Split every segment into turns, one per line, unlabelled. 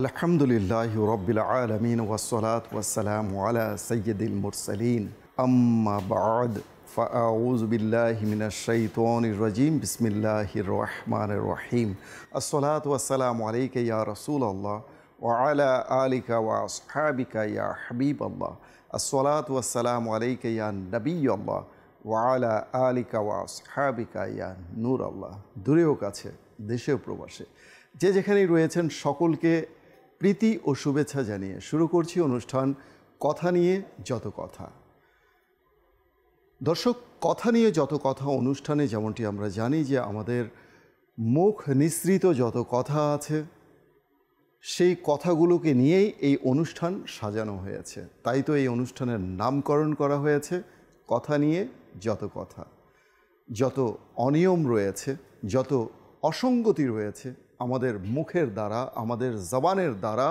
আলহামদুলিল্লাহ রবিল আলমিন ওয়াসলাত ওয়াসালাম আলা সৈয়দুল মুরসালিন আম্মা বাদ ফাউজবিল্লাহ মিনা শৈতন রাজিম বিসমিল্লাহ রহিম আসসালাত ওয়াসালাম আলাইকা রসুল আল্লাহ ওয়ালা আলিকা ওয়া আসহাবিকা ইয়া হাবিব আল্লাহ আসসালাত ওয়াসালাম আলাইকা নবী আল্লাহ ওয়ালা আলিকা ওয়া আসহাবিকা ইয়া আল্লাহ দূরেও কাছে দেশেও প্রবাসে যে যেখানেই রয়েছেন সকলকে প্রীতি ও শুভেচ্ছা জানিয়ে শুরু করছি অনুষ্ঠান কথা নিয়ে যত কথা দর্শক কথা নিয়ে যত কথা অনুষ্ঠানে যেমনটি আমরা জানি যে আমাদের মুখ নিঃসৃত যত কথা আছে সেই কথাগুলোকে নিয়েই এই অনুষ্ঠান সাজানো হয়েছে তাই তো এই অনুষ্ঠানের নামকরণ করা হয়েছে কথা নিয়ে যত কথা যত অনিয়ম রয়েছে যত অসঙ্গতি রয়েছে আমাদের মুখের দ্বারা আমাদের জবানের দ্বারা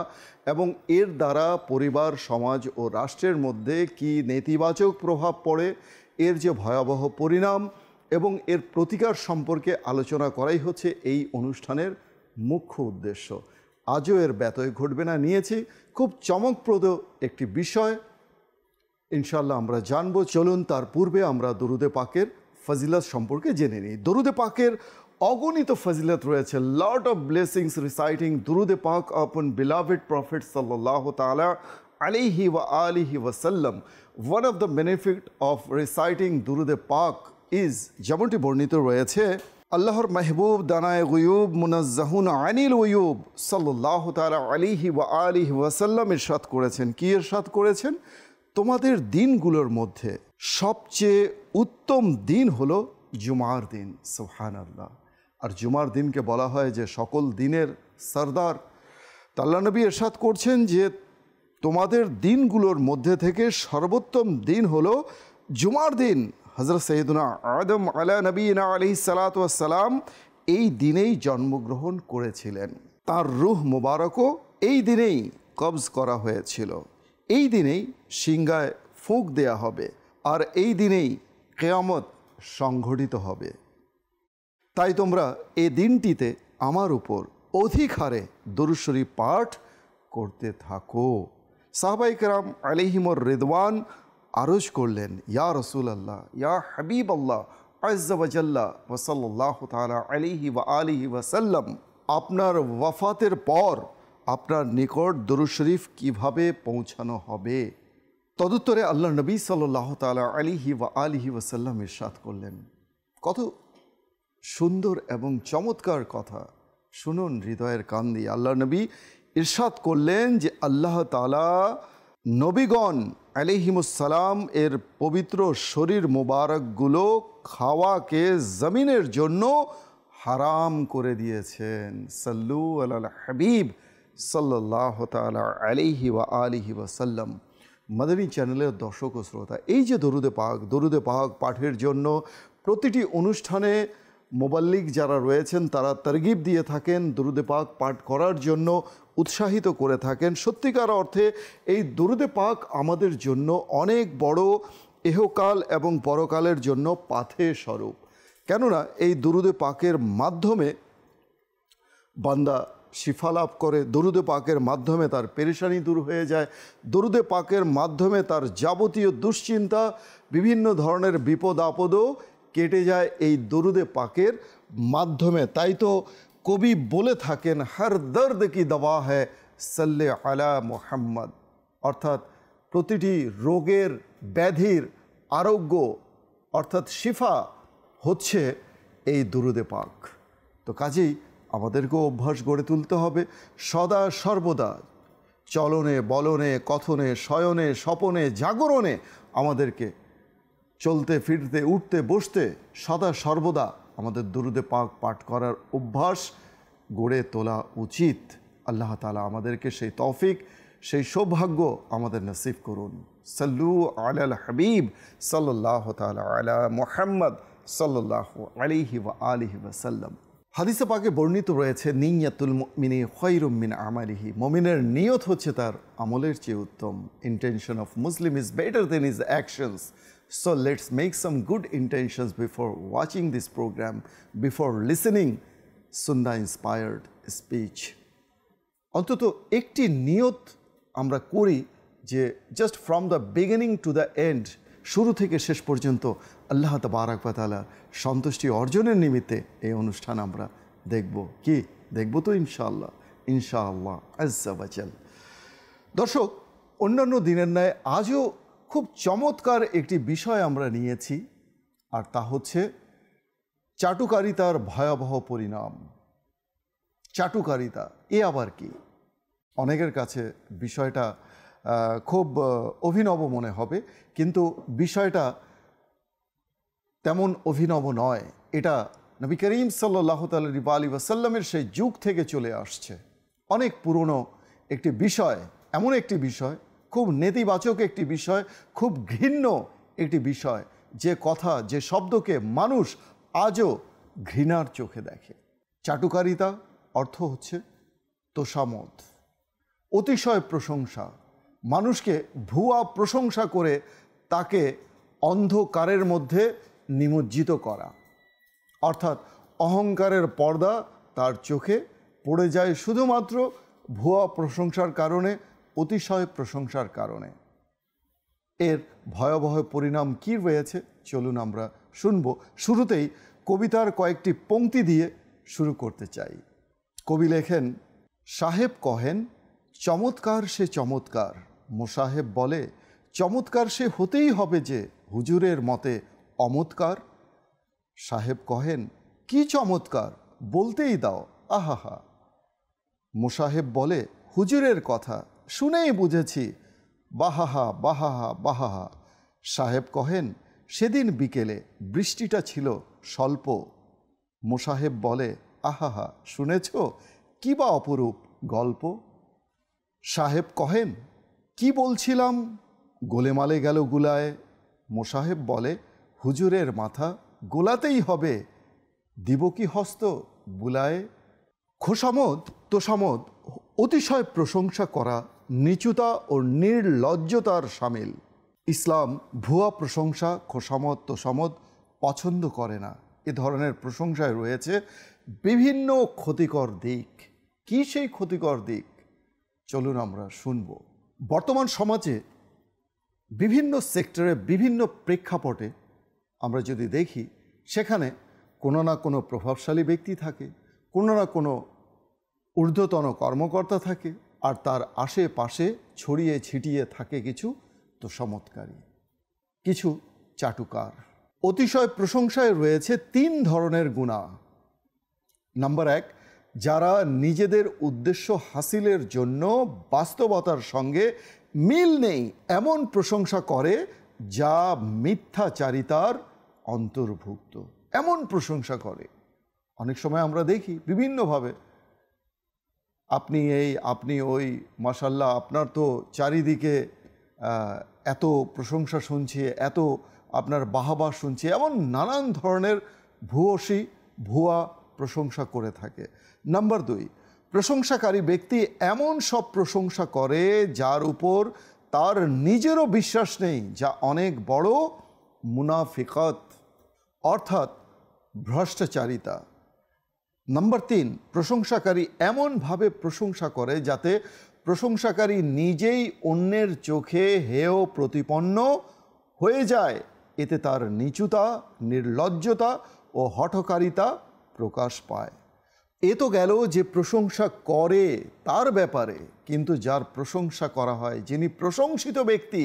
এবং এর দ্বারা পরিবার সমাজ ও রাষ্ট্রের মধ্যে কি নেতিবাচক প্রভাব পড়ে এর যে ভয়াবহ পরিণাম এবং এর প্রতিকার সম্পর্কে আলোচনা করাই হচ্ছে এই অনুষ্ঠানের মুখ্য উদ্দেশ্য আজও এর ব্যতয় ঘটবে না নিয়েছি খুব চমকপ্রদ একটি বিষয় ইনশাল্লাহ আমরা জানবো চলুন তার পূর্বে আমরা দরুদে পাকের ফজিলাত সম্পর্কে জেনে নিই দরুদে পাকের অগণিত ফজিলত রয়েছে লট অফ ব্লেসিংস রিসাইটিং দুরুদে পাক আপন বিলাভেড প্রফেট সাল্লাহ তালা আলিহি ওয়া আলিহি ওয়াসাল্লাম one of the benefit of reciting দুরুদে পাক ইজ যেমনটি বর্ণিত রয়েছে আল্লাহর মেহবুব দানায় গুয়ুব মুনাজাহুন আনিল ওয়ুব সাল্লাহ তালা আলিহি ওয়া আলিহি ওয়াসাল্লাম ইরশাদ করেছেন কী ইরশাদ করেছেন তোমাদের দিনগুলোর মধ্যে সবচেয়ে উত্তম দিন হলো জুমার দিন সুহান আল্লাহ আর জুমার দিনকে বলা হয় যে সকল দিনের সর্দার তাল্লা নবী এরশাদ করছেন যে তোমাদের দিনগুলোর মধ্যে থেকে সর্বোত্তম দিন হলো জুমার দিন হজরত সৈদুনা আদম আলা নবীনা আলি সালাতাম এই দিনেই জন্মগ্রহণ করেছিলেন তার রুহ মোবারকও এই দিনেই কবজ করা হয়েছিল এই দিনেই সিংগায় ফুঁক দেয়া হবে আর এই দিনেই কেয়ামত সংঘটিত হবে তাই তোমরা এ দিনটিতে আমার উপর অধিক হারে দরুশ্বরী পাঠ করতে থাকো সাহবাইকরাম আলিহিমর রেদওয়ান আরজ করলেন ইয়া রসুল আল্লাহ ইয়া হাবিব আল্লাহ আজ্জাবাজাল্লা ওসল্লাহ তালা আলিহি ওয়া আলিহি ওয়াসাল্লাম আপনার ওয়াফাতের পর আপনার নিকট দরুদ শরীফ কীভাবে পৌঁছানো হবে তদুত্তরে আল্লাহ নবী সাল্লাহ তালা আলিহি ওয়া আলিহি ওয়াসাল্লাম ইরশাদ করলেন কত সুন্দর এবং চমৎকার কথা শুনুন হৃদয়ের কান দিয়ে আল্লাহ নবী ইরশাদ করলেন যে আল্লাহ তালা নবীগণ আলিহিমুসালাম এর পবিত্র শরীর মোবারকগুলো খাওয়াকে জমিনের জন্য হারাম করে দিয়েছেন সাল্লু আল হাবিব সাল্লাহ তালা আলিহি ওয়া আলিহি ওয়াসাল্লাম মাদানী চ্যানেলের দর্শক ও শ্রোতা এই যে দরুদে পাক দরুদে পাক পাঠের জন্য প্রতিটি অনুষ্ঠানে মোবাল্লিক যারা রয়েছেন তারা তরগিব দিয়ে থাকেন দুরুদে পাক পাঠ করার জন্য উৎসাহিত করে থাকেন সত্যিকার অর্থে এই দুরুদে পাক আমাদের জন্য অনেক বড় এহকাল এবং পরকালের জন্য পাথে স্বরূপ কেননা এই দুরুদে পাকের মাধ্যমে বান্দা শিফা লাভ করে দরুদে পাকের মাধ্যমে তার পেরেশানি দূর হয়ে যায় দরুদে পাকের মাধ্যমে তার যাবতীয় দুশ্চিন্তা বিভিন্ন ধরনের বিপদ আপদও কেটে যায় এই দরুদে পাকের মাধ্যমে তাই তো কবি বলে থাকেন হার দর্দ কি দবা হ্যায় সাল্লে আলা মোহাম্মদ অর্থাৎ প্রতিটি রোগের ব্যাধির আরোগ্য অর্থাৎ শিফা হচ্ছে এই দুরুদে পাক তো কাজেই আমাদেরকেও অভ্যাস গড়ে তুলতে হবে সদা সর্বদা চলনে বলনে কথনে শয়নে স্বপনে জাগরণে আমাদেরকে চলতে ফিরতে উঠতে বসতে সদা সর্বদা আমাদের দুরুদে পাক পাঠ করার অভ্যাস গড়ে তোলা উচিত আল্লাহ তালা আমাদেরকে সেই তৌফিক সেই সৌভাগ্য আমাদের নসিব করুন সাল্লু আলাল হাবিব সাল্লাহ তালা আলা মোহাম্মদ সাল্লাহ আলিহি ওয়া আলিহি সাল্লাম হাদিসে পাকে বর্ণিত রয়েছে নিয়াতুল মিনি মিন আমালিহি মমিনের নিয়ত হচ্ছে তার আমলের চেয়ে উত্তম intention of Muslim is better than is actions So let's make some good intentions before watching this program, before listening সুন্দা ইন্সপায়ার্ড স্পিচ অন্তত একটি নিয়ত আমরা করি যে just from the beginning to the end শুরু থেকে শেষ পর্যন্ত আল্লাহ তবারাকালা সন্তুষ্টি অর্জনের নিমিত্তে এই অনুষ্ঠান আমরা দেখব কি দেখব তো ইনশাআল্লাহ ইনশাআল্লাহ আজ্জাবাচাল দর্শক অন্যান্য দিনের ন্যায় আজও খুব চমৎকার একটি বিষয় আমরা নিয়েছি আর তা হচ্ছে চাটুকারিতার ভয়াবহ পরিণাম চাটুকারিতা এ আবার কি অনেকের কাছে বিষয়টা খুব অভিনব মনে হবে কিন্তু বিষয়টা তেমন অভিনব নয় এটা নবী করিম সাল্লাহ তালি আলী ওয়াসাল্লামের সেই যুগ থেকে চলে আসছে অনেক পুরনো একটি বিষয় এমন একটি বিষয় খুব নেতিবাচক একটি বিষয় খুব ঘৃণ্য একটি বিষয় যে কথা যে শব্দকে মানুষ আজও ঘৃণার চোখে দেখে চাটুকারিতা অর্থ হচ্ছে তোষামদ অতিশয় প্রশংসা মানুষকে ভুয়া প্রশংসা করে তাকে অন্ধকারের মধ্যে নিমজ্জিত করা অর্থাৎ অহংকারের পর্দা তার চোখে পড়ে যায় শুধুমাত্র ভুয়া প্রশংসার কারণে অতিশয় প্রশংসার কারণে এর ভয়াবহ পরিণাম কি রয়েছে চলুন আমরা শুনব শুরুতেই কবিতার কয়েকটি পংক্তি দিয়ে শুরু করতে চাই কবি লেখেন সাহেব কহেন চমৎকার সে চমৎকার মোসাহেব বলে চমৎকার সে হতেই হবে যে হুজুরের মতে অমৎকার সাহেব কহেন কি চমৎকার বলতেই দাও আহাহা মোসাহেব বলে হুজুরের কথা শুনেই বুঝেছি বাহাহা বাহাহা বাহাহা সাহেব কহেন সেদিন বিকেলে বৃষ্টিটা ছিল স্বল্প মোসাহেব বলে আহাহা শুনেছ কি বা অপরূপ গল্প সাহেব কহেন কি বলছিলাম গোলেমালে গেল গুলায় মোসাহেব বলে হুজুরের মাথা গোলাতেই হবে দিব কি হস্ত বুলায় খোসামদ তোসামদ অতিশয় প্রশংসা করা নিচুতা ও নির্লজ্জতার সামিল ইসলাম ভুয়া প্রশংসা খোসামত তোসামত পছন্দ করে না এ ধরনের প্রশংসায় রয়েছে বিভিন্ন ক্ষতিকর দিক কী সেই ক্ষতিকর দিক চলুন আমরা শুনব বর্তমান সমাজে বিভিন্ন সেক্টরে বিভিন্ন প্রেক্ষাপটে আমরা যদি দেখি সেখানে কোনো না কোনো প্রভাবশালী ব্যক্তি থাকে কোনো না কোনো ঊর্ধ্বতন কর্মকর্তা থাকে আর তার আশেপাশে ছড়িয়ে ছিটিয়ে থাকে কিছু তো চমৎকারী কিছু চাটুকার অতিশয় প্রশংসায় রয়েছে তিন ধরনের গুণা নাম্বার এক যারা নিজেদের উদ্দেশ্য হাসিলের জন্য বাস্তবতার সঙ্গে মিল নেই এমন প্রশংসা করে যা মিথ্যাচারিতার অন্তর্ভুক্ত এমন প্রশংসা করে অনেক সময় আমরা দেখি বিভিন্নভাবে আপনি এই আপনি ওই মাসাল্লাহ আপনার তো চারিদিকে এত প্রশংসা শুনছি এত আপনার বাহাবা শুনছি এমন নানান ধরনের ভূয়সী ভুয়া প্রশংসা করে থাকে নাম্বার দুই প্রশংসাকারী ব্যক্তি এমন সব প্রশংসা করে যার উপর তার নিজেরও বিশ্বাস নেই যা অনেক বড় মুনাফিকত অর্থাৎ ভ্রষ্টাচারিতা নাম্বার তিন প্রশংসাকারী এমনভাবে প্রশংসা করে যাতে প্রশংসাকারী নিজেই অন্যের চোখে হেয় প্রতিপন্ন হয়ে যায় এতে তার নিচুতা নির্লজ্জতা ও হঠকারিতা প্রকাশ পায় এ তো গেল যে প্রশংসা করে তার ব্যাপারে কিন্তু যার প্রশংসা করা হয় যিনি প্রশংসিত ব্যক্তি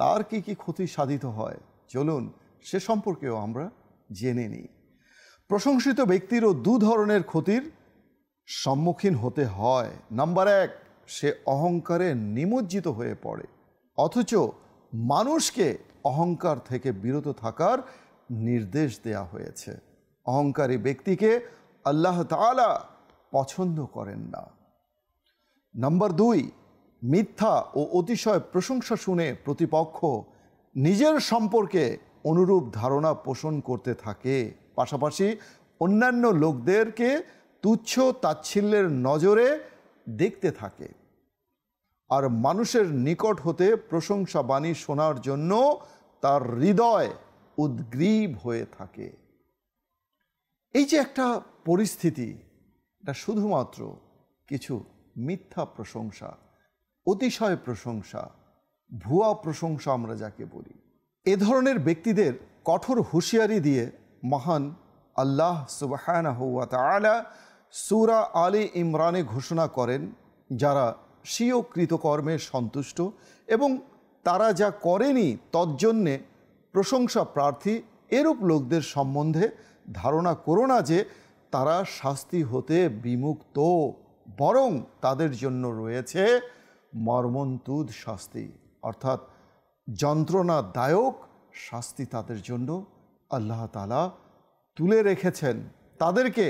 তার কি কি ক্ষতি সাধিত হয় চলুন সে সম্পর্কেও আমরা জেনে নিই প্রশংসিত ব্যক্তিরও দু ধরনের ক্ষতির সম্মুখীন হতে হয় নাম্বার এক সে অহংকারে নিমজ্জিত হয়ে পড়ে অথচ মানুষকে অহংকার থেকে বিরত থাকার নির্দেশ দেয়া হয়েছে অহংকারী ব্যক্তিকে আল্লাহ তালা পছন্দ করেন না নাম্বার দুই মিথ্যা ও অতিশয় প্রশংসা শুনে প্রতিপক্ষ নিজের সম্পর্কে অনুরূপ ধারণা পোষণ করতে থাকে পাশাপাশি অন্যান্য লোকদেরকে তুচ্ছ তাচ্ছিল্যের নজরে দেখতে থাকে আর মানুষের নিকট হতে প্রশংসা বাণী শোনার জন্য তার হৃদয় উদ্গ্রীব হয়ে থাকে এই যে একটা পরিস্থিতি এটা শুধুমাত্র কিছু মিথ্যা প্রশংসা অতিশয় প্রশংসা ভুয়া প্রশংসা আমরা যাকে বলি এ ধরনের ব্যক্তিদের কঠোর হুঁশিয়ারি দিয়ে মহান আল্লাহ সুবাহানহুয়া তালা সুরা আলী ইমরানে ঘোষণা করেন যারা স্বীয় কৃতকর্মে সন্তুষ্ট এবং তারা যা করেনি তজ্জন্যে প্রশংসা প্রার্থী এরূপ লোকদের সম্বন্ধে ধারণা করো না যে তারা শাস্তি হতে বিমুক্ত বরং তাদের জন্য রয়েছে মর্মন্তুদ শাস্তি অর্থাৎ যন্ত্রণাদায়ক শাস্তি তাদের জন্য আল্লাহ তালা তুলে রেখেছেন তাদেরকে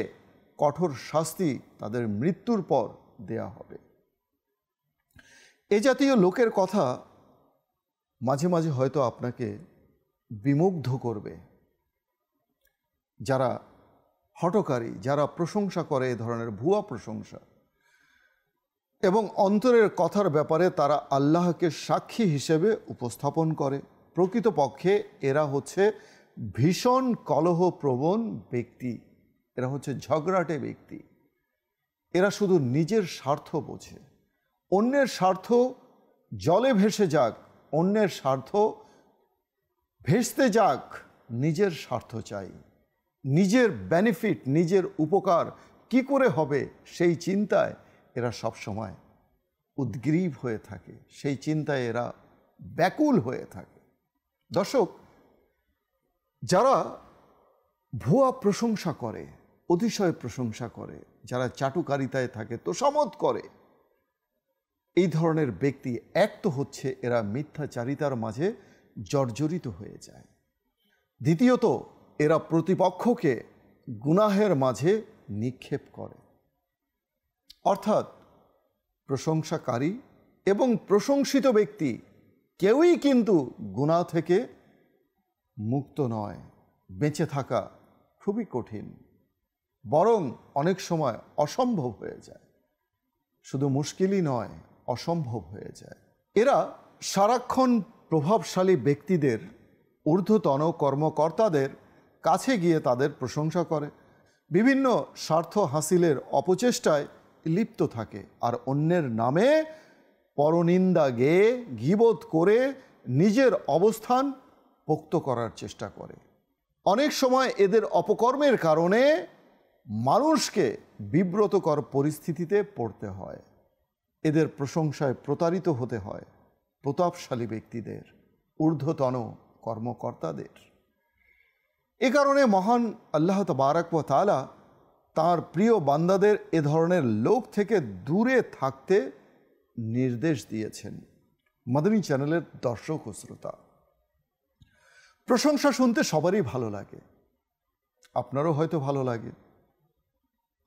কঠোর শাস্তি তাদের মৃত্যুর পর দেয়া হবে এ জাতীয় লোকের কথা মাঝে মাঝে হয়তো আপনাকে বিমুগ্ধ করবে যারা হটকারী যারা প্রশংসা করে এ ধরনের ভুয়া প্রশংসা এবং অন্তরের কথার ব্যাপারে তারা আল্লাহকে সাক্ষী হিসেবে উপস্থাপন করে প্রকৃতপক্ষে এরা হচ্ছে ভীষণ কলহপ্রবণ ব্যক্তি এরা হচ্ছে ঝগড়াটে ব্যক্তি এরা শুধু নিজের স্বার্থ বোঝে অন্যের স্বার্থ জলে ভেসে যাক অন্যের স্বার্থ ভেসতে যাক নিজের স্বার্থ চাই নিজের বেনিফিট নিজের উপকার কি করে হবে সেই চিন্তায় এরা সব সময় উদ্গ্রীব হয়ে থাকে সেই চিন্তায় এরা ব্যাকুল হয়ে থাকে দর্শক যারা ভুয়া প্রশংসা করে অতিশয় প্রশংসা করে যারা চাটুকারিতায় থাকে তো সমত করে এই ধরনের ব্যক্তি এক তো হচ্ছে এরা মিথ্যাচারিতার মাঝে জর্জরিত হয়ে যায় দ্বিতীয়ত এরা প্রতিপক্ষকে গুনাহের মাঝে নিক্ষেপ করে অর্থাৎ প্রশংসাকারী এবং প্রশংসিত ব্যক্তি কেউই কিন্তু গুণা থেকে মুক্ত নয় বেঁচে থাকা খুবই কঠিন বরং অনেক সময় অসম্ভব হয়ে যায় শুধু মুশকিলই নয় অসম্ভব হয়ে যায় এরা সারাক্ষণ প্রভাবশালী ব্যক্তিদের ঊর্ধ্বতন কর্মকর্তাদের কাছে গিয়ে তাদের প্রশংসা করে বিভিন্ন স্বার্থ হাসিলের অপচেষ্টায় লিপ্ত থাকে আর অন্যের নামে পরনিন্দা গেয়ে গিবোধ করে নিজের অবস্থান পোক্ত করার চেষ্টা করে অনেক সময় এদের অপকর্মের কারণে মানুষকে বিব্রতকর পরিস্থিতিতে পড়তে হয় এদের প্রশংসায় প্রতারিত হতে হয় প্রতাপশালী ব্যক্তিদের ঊর্ধ্বতন কর্মকর্তাদের এ কারণে মহান আল্লাহ তবারাক তালা তার প্রিয় বান্দাদের এ ধরনের লোক থেকে দূরে থাকতে নির্দেশ দিয়েছেন মাদনী চ্যানেলের দর্শক ও শ্রোতা প্রশংসা শুনতে সবারই ভালো লাগে আপনারও হয়তো ভালো লাগে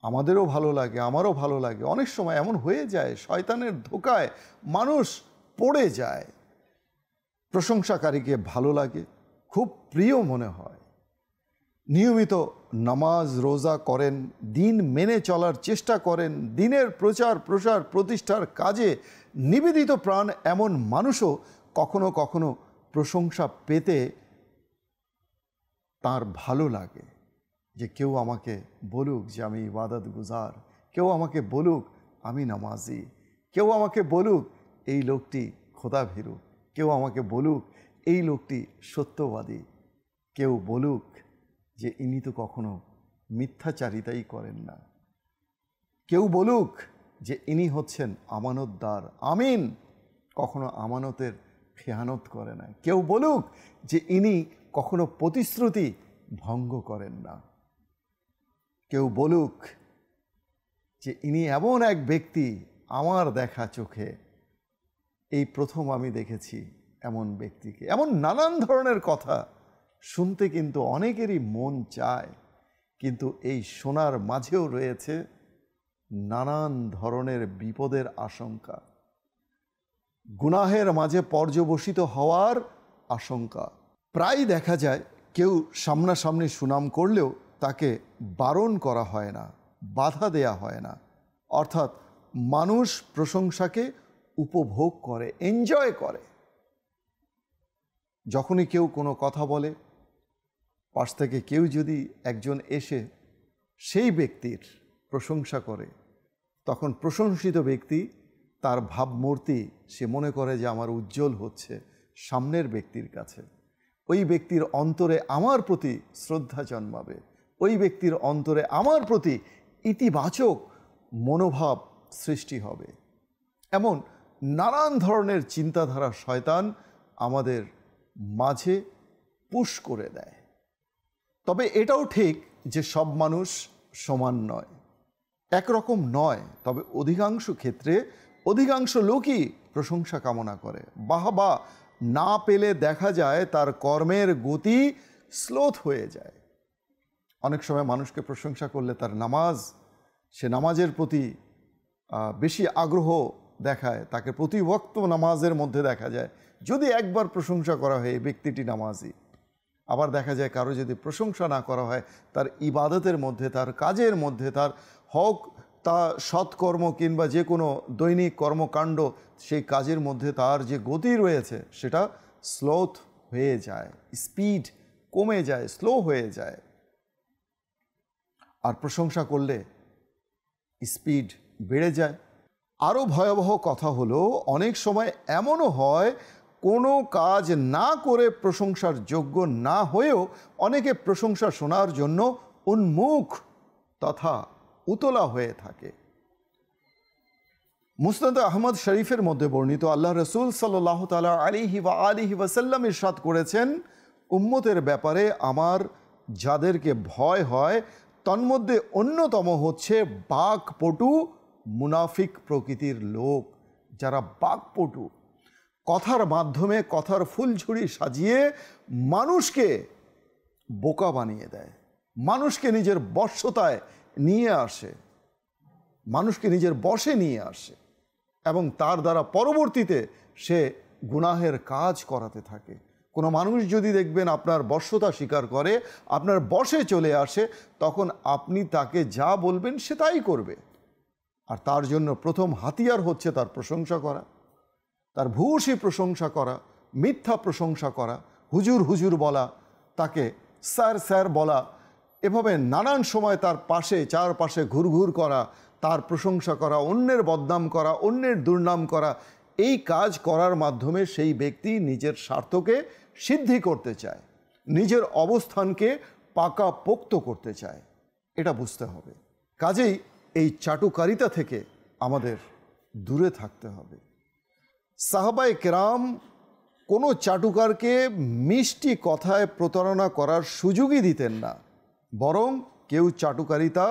আমাদেরও ভালো লাগে আমারও ভালো লাগে অনেক সময় এমন হয়ে যায় শয়তানের ধোকায় মানুষ পড়ে যায় প্রশংসাকারীকে ভালো লাগে খুব প্রিয় মনে হয় নিয়মিত নামাজ রোজা করেন দিন মেনে চলার চেষ্টা করেন দিনের প্রচার প্রসার প্রতিষ্ঠার কাজে নিবেদিত প্রাণ এমন মানুষও কখনো কখনো প্রশংসা পেতে তার ভালো লাগে যে কেউ আমাকে বলুক যে আমি ইবাদত গুজার কেউ আমাকে বলুক আমি নামাজি কেউ আমাকে বলুক এই লোকটি খোদা খোদাভীরু কেউ আমাকে বলুক এই লোকটি সত্যবাদী কেউ বলুক যে ইনি তো কখনো মিথ্যাচারিতাই করেন না কেউ বলুক যে ইনি হচ্ছেন আমানতদার আমিন কখনো আমানতের খেয়ানত করে না কেউ বলুক যে ইনি কখনো প্রতিশ্রুতি ভঙ্গ করেন না কেউ বলুক যে ইনি এমন এক ব্যক্তি আমার দেখা চোখে এই প্রথম আমি দেখেছি এমন ব্যক্তিকে এমন নানান ধরনের কথা শুনতে কিন্তু অনেকেরই মন চায় কিন্তু এই শোনার মাঝেও রয়েছে নানান ধরনের বিপদের আশঙ্কা গুনাহের মাঝে পর্যবসিত হওয়ার আশঙ্কা প্রায় দেখা যায় কেউ সামনাসামনি সুনাম করলেও তাকে বারণ করা হয় না বাধা দেয়া হয় না অর্থাৎ মানুষ প্রশংসাকে উপভোগ করে এনজয় করে যখনই কেউ কোনো কথা বলে পাশ থেকে কেউ যদি একজন এসে সেই ব্যক্তির প্রশংসা করে তখন প্রশংসিত ব্যক্তি তার ভাবমূর্তি সে মনে করে যে আমার উজ্জ্বল হচ্ছে সামনের ব্যক্তির কাছে ওই ব্যক্তির অন্তরে আমার প্রতি শ্রদ্ধা জন্মাবে ওই ব্যক্তির অন্তরে আমার প্রতি ইতিবাচক মনোভাব সৃষ্টি হবে এমন নানান ধরনের চিন্তাধারা শয়তান আমাদের মাঝে পুশ করে দেয় তবে এটাও ঠিক যে সব মানুষ সমান নয় একরকম নয় তবে অধিকাংশ ক্ষেত্রে অধিকাংশ লোকই প্রশংসা কামনা করে বাহবা না পেলে দেখা যায় তার কর্মের গতি স্লোথ হয়ে যায় অনেক সময় মানুষকে প্রশংসা করলে তার নামাজ সে নামাজের প্রতি বেশি আগ্রহ দেখায় তাকে প্রতি নামাজের মধ্যে দেখা যায় যদি একবার প্রশংসা করা হয় এই ব্যক্তিটি নামাজি আবার দেখা যায় কারো যদি প্রশংসা না করা হয় তার ইবাদতের মধ্যে তার কাজের মধ্যে তার হক তা সৎকর্ম কিংবা যে কোনো দৈনিক কর্মকাণ্ড সেই কাজের মধ্যে তার যে গতি রয়েছে সেটা স্লোথ হয়ে যায় স্পিড কমে যায় স্লো হয়ে যায় আর প্রশংসা করলে স্পিড বেড়ে যায় আরও ভয়াবহ কথা হলো অনেক সময় এমনও হয় কোনো কাজ না করে প্রশংসার যোগ্য না হয়েও অনেকে প্রশংসা শোনার জন্য উন্মুখ তথা উতলা হয়ে থাকে মুসনাদ আহমদ শরীফের মধ্যে বর্ণিত আল্লাহ রসুল সাল্লাহ তালা আলিহি বা আলিহি ওয়াসাল্লাম ইরশাদ করেছেন উম্মতের ব্যাপারে আমার যাদেরকে ভয় হয় তন্মধ্যে অন্যতম হচ্ছে বাকপটু মুনাফিক প্রকৃতির লোক যারা বাকপটু কথার মাধ্যমে কথার ফুলঝুড়ি সাজিয়ে মানুষকে বোকা বানিয়ে দেয় মানুষকে নিজের বর্ষতায় নিয়ে আসে মানুষকে নিজের বসে নিয়ে আসে এবং তার দ্বারা পরবর্তীতে সে গুনাহের কাজ করাতে থাকে কোনো মানুষ যদি দেখবেন আপনার বর্ষতা স্বীকার করে আপনার বসে চলে আসে তখন আপনি তাকে যা বলবেন সে তাই করবে আর তার জন্য প্রথম হাতিয়ার হচ্ছে তার প্রশংসা করা তার ভূষী প্রশংসা করা মিথ্যা প্রশংসা করা হুজুর হুজুর বলা তাকে স্যার স্যার বলা এভাবে নানান সময় তার পাশে চারপাশে ঘুরঘুর করা তার প্রশংসা করা অন্যের বদনাম করা অন্যের দুর্নাম করা এই কাজ করার মাধ্যমে সেই ব্যক্তি নিজের স্বার্থকে সিদ্ধি করতে চায় নিজের অবস্থানকে পাকা পোক্ত করতে চায় এটা বুঝতে হবে কাজেই এই চাটুকারিতা থেকে আমাদের দূরে থাকতে হবে সাহাবায় কেরাম কোনো চাটুকারকে মিষ্টি কথায় প্রতারণা করার সুযোগই দিতেন না বরং কেউ চাটুকারিতা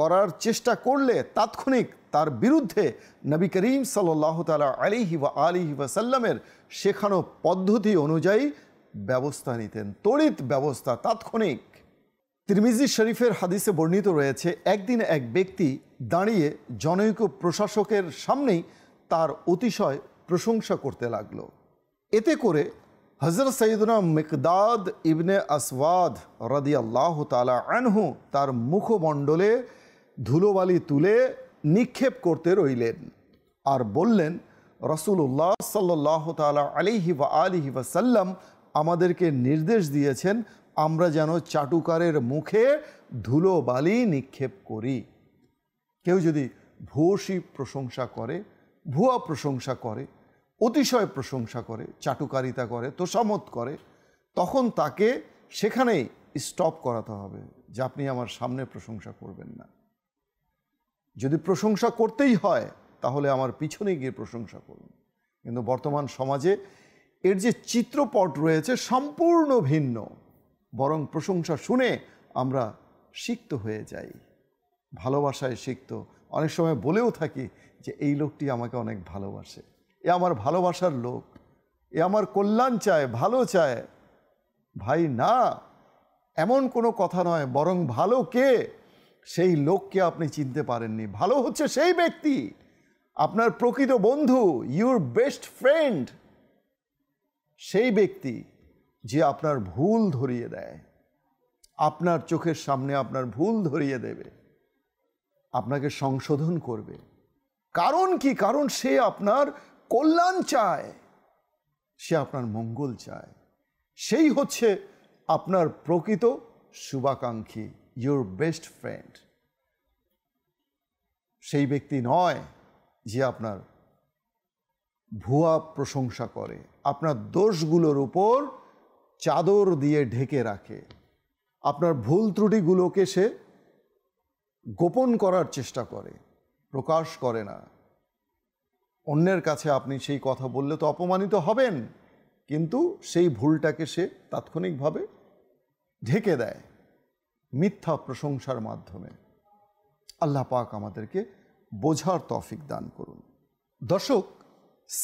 করার চেষ্টা করলে তাৎক্ষণিক তার বিরুদ্ধে নবী করিম সাল্লাহ তালা আলিহি বা আলিহি সাল্লামের শেখানো পদ্ধতি অনুযায়ী ব্যবস্থা নিতেন তড়িৎ ব্যবস্থা তাৎক্ষণিক তিরমিজি শরীফের হাদিসে বর্ণিত রয়েছে একদিন এক ব্যক্তি দাঁড়িয়ে জনৈক প্রশাসকের সামনেই তার অতিশয় প্রশংসা করতে লাগল এতে করে হজর সঈদুনা মিকদাদ ইবনে আসওয়াদ রদি আল্লাহ তালা আনহু তার মুখমণ্ডলে ধুলোবালি তুলে নিক্ষেপ করতে রইলেন আর বললেন রসুল্লাহ সাল্লাহ তালা আলিহি বা আলিহি সাল্লাম আমাদেরকে নির্দেশ দিয়েছেন আমরা যেন চাটুকারের মুখে ধুলোবালি নিক্ষেপ করি কেউ যদি ভূয়সী প্রশংসা করে ভুয়া প্রশংসা করে অতিশয় প্রশংসা করে চাটুকারিতা করে তোষামত করে তখন তাকে সেখানেই স্টপ করাতে হবে যে আপনি আমার সামনে প্রশংসা করবেন না যদি প্রশংসা করতেই হয় তাহলে আমার পিছনে গিয়ে প্রশংসা করুন কিন্তু বর্তমান সমাজে এর যে চিত্রপট রয়েছে সম্পূর্ণ ভিন্ন বরং প্রশংসা শুনে আমরা সিক্ত হয়ে যাই ভালোবাসায় সিক্ত অনেক সময় বলেও থাকি যে এই লোকটি আমাকে অনেক ভালোবাসে এ আমার ভালোবাসার লোক এ আমার কল্যাণ চায় ভালো চায় ভাই না এমন কোনো কথা নয় বরং ভালো কে সেই লোককে আপনি চিনতে পারেননি ভালো হচ্ছে সেই ব্যক্তি আপনার প্রকৃত বন্ধু ইউর বেস্ট ফ্রেন্ড সেই ব্যক্তি যে আপনার ভুল ধরিয়ে দেয় আপনার চোখের সামনে আপনার ভুল ধরিয়ে দেবে আপনাকে সংশোধন করবে কারণ কি কারণ সে আপনার কল্যাণ চায় সে আপনার মঙ্গল চায় সেই হচ্ছে আপনার প্রকৃত শুভাকাঙ্ক্ষী ইউর বেস্ট ফ্রেন্ড সেই ব্যক্তি নয় যে আপনার ভুয়া প্রশংসা করে আপনার দোষগুলোর উপর চাদর দিয়ে ঢেকে রাখে আপনার ভুল ত্রুটিগুলোকে সে গোপন করার চেষ্টা করে প্রকাশ করে না অন্যের কাছে আপনি সেই কথা বললে তো অপমানিত হবেন কিন্তু সেই ভুলটাকে সে তাৎক্ষণিকভাবে ঢেকে দেয় মিথ্যা প্রশংসার মাধ্যমে আল্লাহ পাক আমাদেরকে বোঝার তফিক দান করুন দর্শক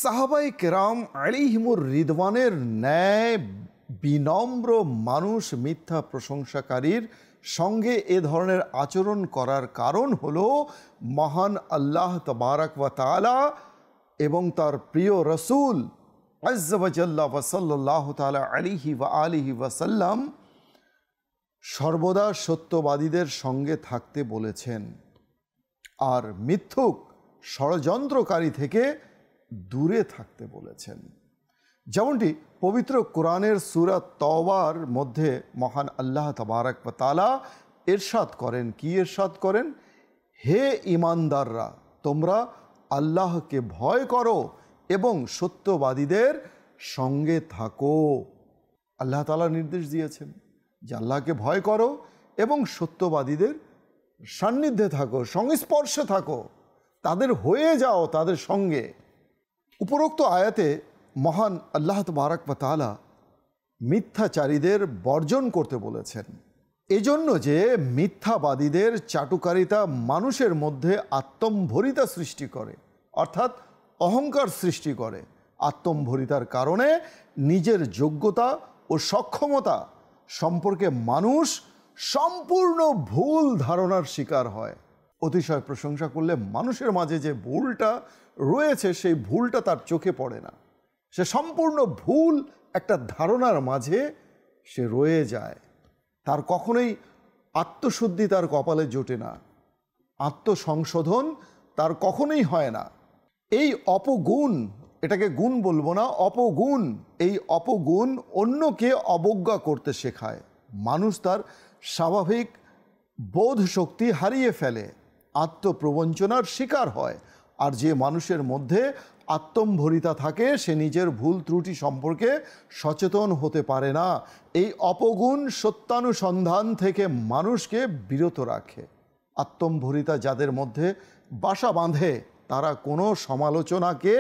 সাহাবাই কেরাম আলিহিমুর রিদওয়ানের ন্যায় বিনম্র মানুষ মিথ্যা প্রশংসাকারীর সঙ্গে এ ধরনের আচরণ করার কারণ হল মহান আল্লাহ তবারক ওয়া তালা এবং তার প্রিয় রসুল আজ্লা ওয়াসাল্লাহ তালা আলিহি বা আলিহি ওয়াসাল্লাম সর্বদা সত্যবাদীদের সঙ্গে থাকতে বলেছেন আর মিথ্যুক ষড়যন্ত্রকারী থেকে দূরে থাকতে বলেছেন যেমনটি পবিত্র কোরআনের সুরা তওবার মধ্যে মহান আল্লাহ তবারক তালা এরশাদ করেন কি এরশাদ করেন হে ইমানদাররা তোমরা আল্লাহকে ভয় করো এবং সত্যবাদীদের সঙ্গে থাকো আল্লাহ তালা নির্দেশ দিয়েছেন যে আল্লাহকে ভয় করো এবং সত্যবাদীদের সান্নিধ্যে থাকো সংস্পর্শে থাকো তাদের হয়ে যাও তাদের সঙ্গে উপরোক্ত আয়াতে মহান আল্লাহ তবারাক মিথ্যাচারীদের বর্জন করতে বলেছেন এজন্য যে মিথ্যাবাদীদের চাটুকারিতা মানুষের মধ্যে আত্মম্ভরিতা সৃষ্টি করে অর্থাৎ অহংকার সৃষ্টি করে আত্মম্ভরিতার কারণে নিজের যোগ্যতা ও সক্ষমতা সম্পর্কে মানুষ সম্পূর্ণ ভুল ধারণার শিকার হয় অতিশয় প্রশংসা করলে মানুষের মাঝে যে ভুলটা রয়েছে সেই ভুলটা তার চোখে পড়ে না সে সম্পূর্ণ ভুল একটা ধারণার মাঝে সে রয়ে যায় তার কখনোই আত্মশুদ্ধি তার কপালে জোটে না আত্মসংশোধন তার কখনোই হয় না এই অপগুণ এটাকে গুণ বলবো না অপগুণ এই অপগুণ অন্যকে অবজ্ঞা করতে শেখায় মানুষ তার স্বাভাবিক বোধ শক্তি হারিয়ে ফেলে আত্মপ্রবঞ্চনার শিকার হয় আর যে মানুষের মধ্যে আত্মম্ভরিতা থাকে সে নিজের ভুল ত্রুটি সম্পর্কে সচেতন হতে পারে না এই অপগুণ সত্যানুসন্ধান থেকে মানুষকে বিরত রাখে আত্মম্ভরিতা যাদের মধ্যে বাসা বাঁধে তারা কোনো সমালোচনাকে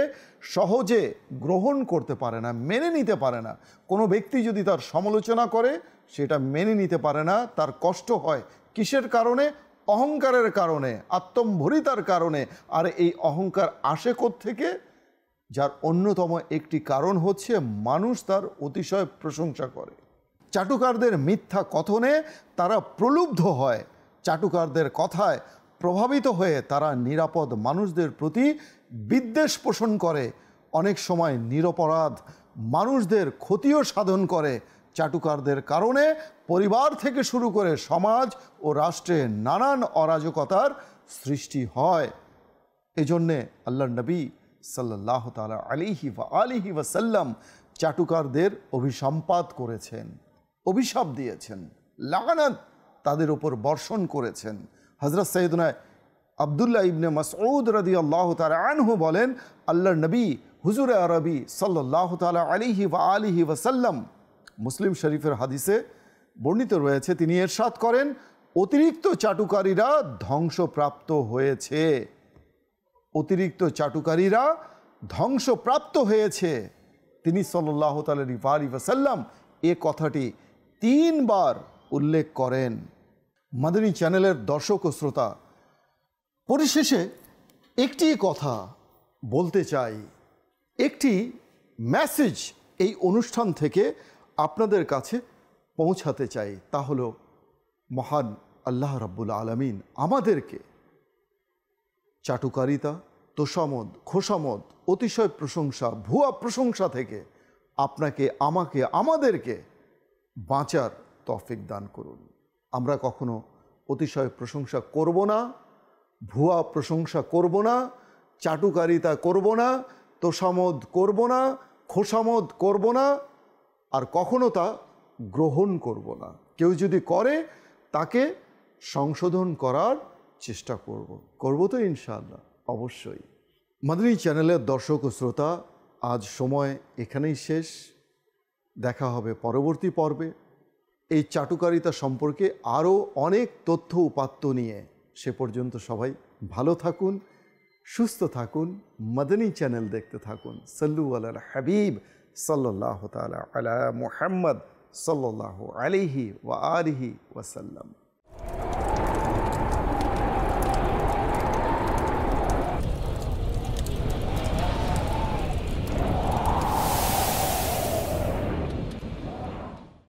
সহজে গ্রহণ করতে পারে না মেনে নিতে পারে না কোনো ব্যক্তি যদি তার সমালোচনা করে সেটা মেনে নিতে পারে না তার কষ্ট হয় কিসের কারণে অহংকারের কারণে আত্মম্ভরিতার কারণে আর এই অহংকার আসে থেকে যার অন্যতম একটি কারণ হচ্ছে মানুষ তার অতিশয় প্রশংসা করে চাটুকারদের মিথ্যা কথনে তারা প্রলুব্ধ হয় চাটুকারদের কথায় প্রভাবিত হয়ে তারা নিরাপদ মানুষদের প্রতি বিদ্বেষ পোষণ করে অনেক সময় নিরপরাধ মানুষদের ক্ষতিও সাধন করে চাটুকারদের কারণে পরিবার থেকে শুরু করে সমাজ ও রাষ্ট্রে নানান অরাজকতার সৃষ্টি হয় এজন্যে আল্লাহ নবী সাল্লাহ তালা আলিহি বা আলিহি ওয়াসাল্লাম চাটুকারদের অভিসম্পাত করেছেন অভিশাপ দিয়েছেন লাগানাত তাদের ওপর বর্ষণ করেছেন হজরত সৈদনায় আবদুল্লাহ ইবনে মাসউদ রদি আল্লাহ তালা আনহু বলেন আল্লাহ নবী হুজুর আরবি সাল্লাহ তালা আলিহি বা আলিহি ওয়াসাল্লাম মুসলিম শরীফের হাদিসে বর্ণিত রয়েছে তিনি এরশাদ করেন অতিরিক্ত চাটুকারীরা ধ্বংসপ্রাপ্ত হয়েছে অতিরিক্ত চাটুকারীরা ধ্বংসপ্রাপ্ত হয়েছে তিনি সাল্লাহ তালি ইফাসাল্লাম এ কথাটি তিনবার উল্লেখ করেন মাদানী চ্যানেলের দর্শক ও শ্রোতা পরিশেষে একটি কথা বলতে চাই একটি মেসেজ এই অনুষ্ঠান থেকে আপনাদের কাছে পৌঁছাতে চাই তা হলো মহান আল্লাহ রাব্বুল আলমিন আমাদেরকে চাটুকারিতা তোষামদ খোসামদ অতিশয় প্রশংসা ভুয়া প্রশংসা থেকে আপনাকে আমাকে আমাদেরকে বাঁচার তফিক দান করুন আমরা কখনো অতিশয় প্রশংসা করব না ভুয়া প্রশংসা করব না চাটুকারিতা করব না তোষামদ করব না খোসামদ করব না আর কখনো তা গ্রহণ করব না কেউ যদি করে তাকে সংশোধন করার চেষ্টা করব। করব তো ইনশাআল্লাহ অবশ্যই মাদানী চ্যানেলের দর্শক ও শ্রোতা আজ সময় এখানেই শেষ দেখা হবে পরবর্তী পর্বে এই চাটুকারিতা সম্পর্কে আরও অনেক তথ্য উপাত্ত নিয়ে সে পর্যন্ত সবাই ভালো থাকুন সুস্থ থাকুন মদনী চ্যানেল দেখতে থাকুন সাল্লু আল হাবিব সাল্লাহ তালা আলা মুহাম্মদ সাল্লাহ আলিহি ওয়া আলিহি ওয়াসাল্লাম